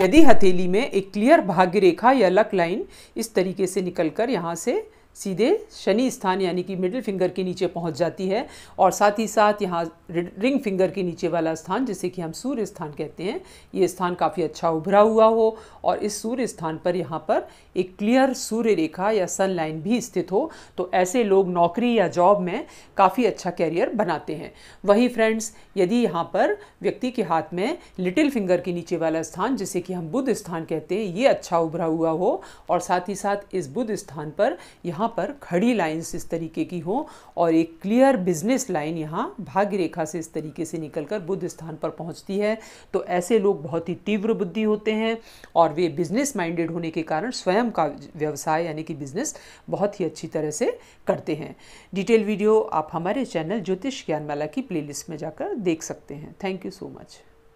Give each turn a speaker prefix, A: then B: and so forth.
A: यदि हथेली में एक क्लियर भाग्य रेखा या लक लाइन इस तरीके से निकल कर यहाँ से सीधे शनि स्थान यानी कि मिडिल फिंगर के नीचे पहुंच जाती है और साथ ही साथ यहाँ रिंग फिंगर के नीचे वाला स्थान जिसे कि हम सूर्य स्थान कहते हैं ये स्थान काफ़ी अच्छा उभरा हुआ हो और इस सूर्य स्थान पर यहाँ पर एक क्लियर सूर्य रेखा या सन लाइन भी स्थित हो तो ऐसे लोग नौकरी या जॉब में काफ़ी अच्छा कैरियर बनाते हैं वहीं फ्रेंड्स यदि यहाँ पर व्यक्ति के हाथ में लिटिल फिंगर के नीचे वाला स्थान जिसे कि हम बुद्ध स्थान कहते हैं ये अच्छा उभरा हुआ हो और साथ ही साथ इस बुद्ध स्थान पर यहाँ यहाँ पर खड़ी लाइंस इस तरीके की हो और एक क्लियर बिजनेस लाइन यहाँ भाग्य रेखा से इस तरीके से निकलकर बुद्ध स्थान पर पहुँचती है तो ऐसे लोग बहुत ही तीव्र बुद्धि होते हैं और वे बिजनेस माइंडेड होने के कारण स्वयं का व्यवसाय यानी कि बिजनेस बहुत ही अच्छी तरह से करते हैं डिटेल वीडियो आप हमारे चैनल ज्योतिष ज्ञानमाला की प्लेलिस्ट में जाकर देख सकते हैं थैंक यू सो मच